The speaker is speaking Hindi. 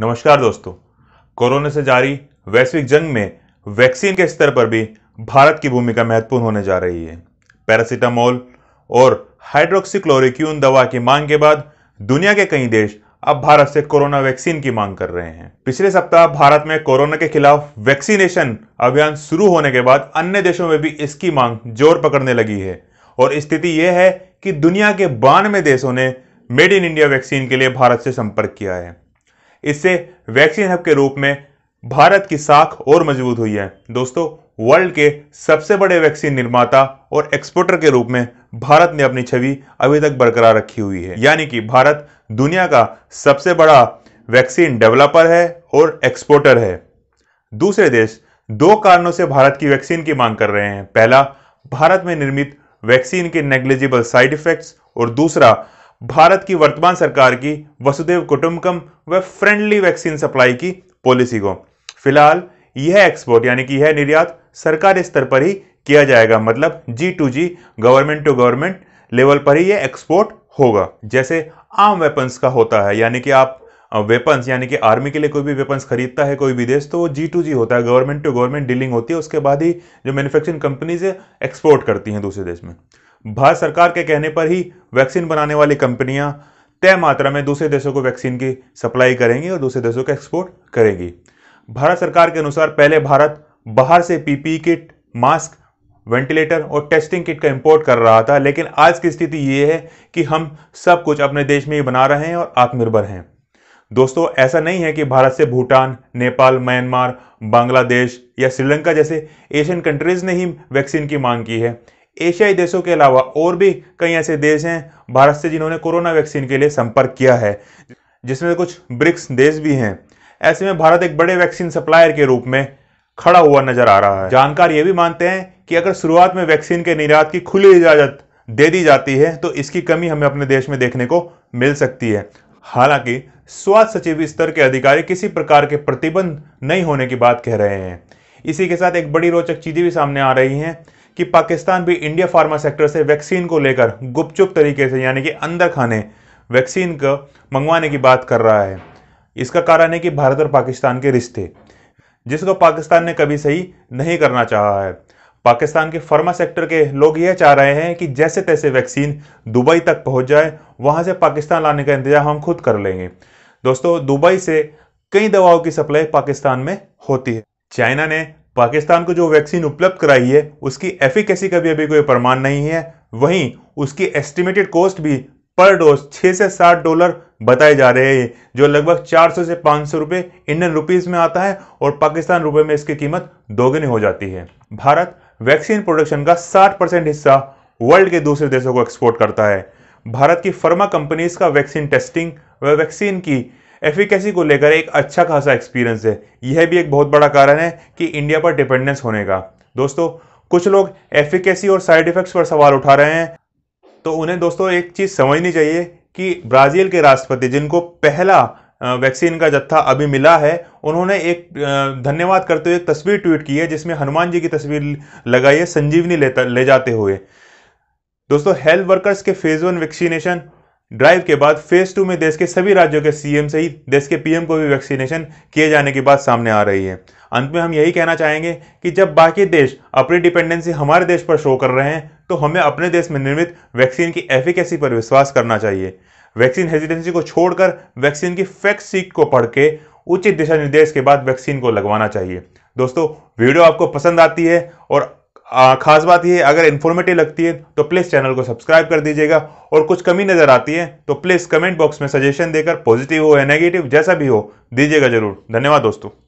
नमस्कार दोस्तों कोरोना से जारी वैश्विक जंग में वैक्सीन के स्तर पर भी भारत की भूमिका महत्वपूर्ण होने जा रही है पैरासीटामोल और हाइड्रोक्सीक्लोरिक्यून दवा की मांग के बाद दुनिया के कई देश अब भारत से कोरोना वैक्सीन की मांग कर रहे हैं पिछले सप्ताह भारत में कोरोना के खिलाफ वैक्सीनेशन अभियान शुरू होने के बाद अन्य देशों में भी इसकी मांग जोर पकड़ने लगी है और स्थिति यह है कि दुनिया के बानवे देशों ने मेड इन इंडिया वैक्सीन के लिए भारत से संपर्क किया है इससे वैक्सीन हब के रूप में भारत की साख और मजबूत हुई है दोस्तों वर्ल्ड के सबसे बड़े वैक्सीन निर्माता और एक्सपोर्टर के रूप में भारत ने अपनी छवि अभी तक बरकरार रखी हुई है यानी कि भारत दुनिया का सबसे बड़ा वैक्सीन डेवलपर है और एक्सपोर्टर है दूसरे देश दो कारणों से भारत की वैक्सीन की मांग कर रहे हैं पहला भारत में निर्मित वैक्सीन के नेग्लिजिबल साइड इफेक्ट्स और दूसरा भारत की वर्तमान सरकार की वसुदेव कुटुंबकम व फ्रेंडली वैक्सीन सप्लाई की पॉलिसी को फिलहाल यह एक्सपोर्ट यानी कि यह निर्यात सरकारी स्तर पर ही किया जाएगा मतलब G to G government to government level पर ही यह एक्सपोर्ट होगा जैसे आम वेपन्स का होता है यानी कि आप वेपन्स यानी कि आर्मी के लिए कोई भी वेपन्स खरीदता है कोई विदेश तो वो जी टू जी होता है गवर्नमेंट टू गवर्नमेंट डीलिंग होती है उसके बाद ही जो मैन्युफैक्चरिंग कंपनीज एक्सपोर्ट करती हैं दूसरे देश में भारत सरकार के कहने पर ही वैक्सीन बनाने वाली कंपनियां तय मात्रा में दूसरे देशों को वैक्सीन की सप्लाई करेंगी और दूसरे देशों का एक्सपोर्ट करेगी भारत सरकार के अनुसार पहले भारत बाहर से पीपीई किट मास्क वेंटिलेटर और टेस्टिंग किट का इंपोर्ट कर रहा था लेकिन आज की स्थिति ये है कि हम सब कुछ अपने देश में ही बना रहे हैं और आत्मनिर्भर हैं दोस्तों ऐसा नहीं है कि भारत से भूटान नेपाल म्यांमार बांग्लादेश या श्रीलंका जैसे एशियन कंट्रीज ने ही वैक्सीन की मांग की है एशियाई देशों के अलावा और भी कई ऐसे देश हैं भारत से जिन्होंने कोरोना वैक्सीन के लिए संपर्क किया है जिसमें कुछ ब्रिक्स देश भी हैं ऐसे में भारत एक बड़े वैक्सीन सप्लायर के रूप में खड़ा हुआ नजर आ रहा है जानकार ये भी मानते हैं कि अगर शुरुआत में वैक्सीन के निर्यात की खुली इजाजत दे दी जाती है तो इसकी कमी हमें अपने देश में देखने को मिल सकती है हालांकि स्वास्थ्य सचिव स्तर के अधिकारी किसी प्रकार के प्रतिबंध नहीं होने की बात कह रहे हैं इसी के साथ एक बड़ी रोचक चीज़ें भी सामने आ रही हैं कि पाकिस्तान भी इंडिया फार्मा सेक्टर से वैक्सीन को लेकर गुपचुप तरीके से यानी कि अंदर खाने वैक्सीन को मंगवाने की बात कर रहा है इसका कारण है कि भारत और पाकिस्तान के रिश्ते जिसको तो पाकिस्तान ने कभी सही नहीं करना चाहा है पाकिस्तान के फार्मा सेक्टर के लोग यह चाह रहे हैं कि जैसे तैसे वैक्सीन दुबई तक पहुंच जाए वहां से पाकिस्तान लाने का इंतजाम हम खुद कर लेंगे दोस्तों दुबई से कई दवाओं की सप्लाई पाकिस्तान में होती है चाइना ने पाकिस्तान को जो वैक्सीन उपलब्ध कराई है उसकी एफिकेसी का भी अभी कोई प्रमाण नहीं है वहीं उसकी एस्टिमेटेड कॉस्ट भी पर डोज छः से सात डॉलर बताए जा रहे हैं जो लगभग 400 से 500 रुपए इंडियन रुपीस में आता है और पाकिस्तान रुपए में इसकी कीमत दोगुनी हो जाती है भारत वैक्सीन प्रोडक्शन का 60 परसेंट हिस्सा वर्ल्ड के दूसरे देशों को एक्सपोर्ट करता है भारत की फर्मा कंपनीज का वैक्सीन टेस्टिंग व वैक्सीन की एफिकेसी को लेकर एक अच्छा खासा एक्सपीरियंस है यह भी एक बहुत बड़ा कारण है कि इंडिया पर डिपेंडेंस होने का दोस्तों कुछ लोग एफिकेसी और साइड इफेक्ट्स पर सवाल उठा रहे हैं तो उन्हें दोस्तों एक चीज़ समझनी चाहिए कि ब्राज़ील के राष्ट्रपति जिनको पहला वैक्सीन का जत्था अभी मिला है उन्होंने एक धन्यवाद करते हुए एक तस्वीर ट्वीट की है जिसमें हनुमान जी की तस्वीर लगाई है संजीवनी लेता ले जाते हुए दोस्तों हेल्थ वर्कर्स के फेज़ वन वैक्सीनेशन ड्राइव के बाद फेज टू में देश के सभी राज्यों के सीएम से ही देश के पीएम को भी वैक्सीनेशन किए जाने की बात सामने आ रही है अंत में हम यही कहना चाहेंगे कि जब बाकी देश अपनी डिपेंडेंसी हमारे देश पर शो कर रहे हैं तो हमें अपने देश में निर्मित वैक्सीन की एफिकेसी पर विश्वास करना चाहिए वैक्सीन हेजिडेंसी को छोड़कर वैक्सीन की फैक्ट सीट को पढ़ के उचित दिशा निर्देश के बाद वैक्सीन को लगवाना चाहिए दोस्तों वीडियो आपको पसंद आती है और खास बात यह अगर इन्फॉर्मेटिव लगती है तो प्लीज़ चैनल को सब्सक्राइब कर दीजिएगा और कुछ कमी नज़र आती है तो प्लीज़ कमेंट बॉक्स में सजेशन देकर पॉजिटिव हो या नेगेटिव जैसा भी हो दीजिएगा जरूर धन्यवाद दोस्तों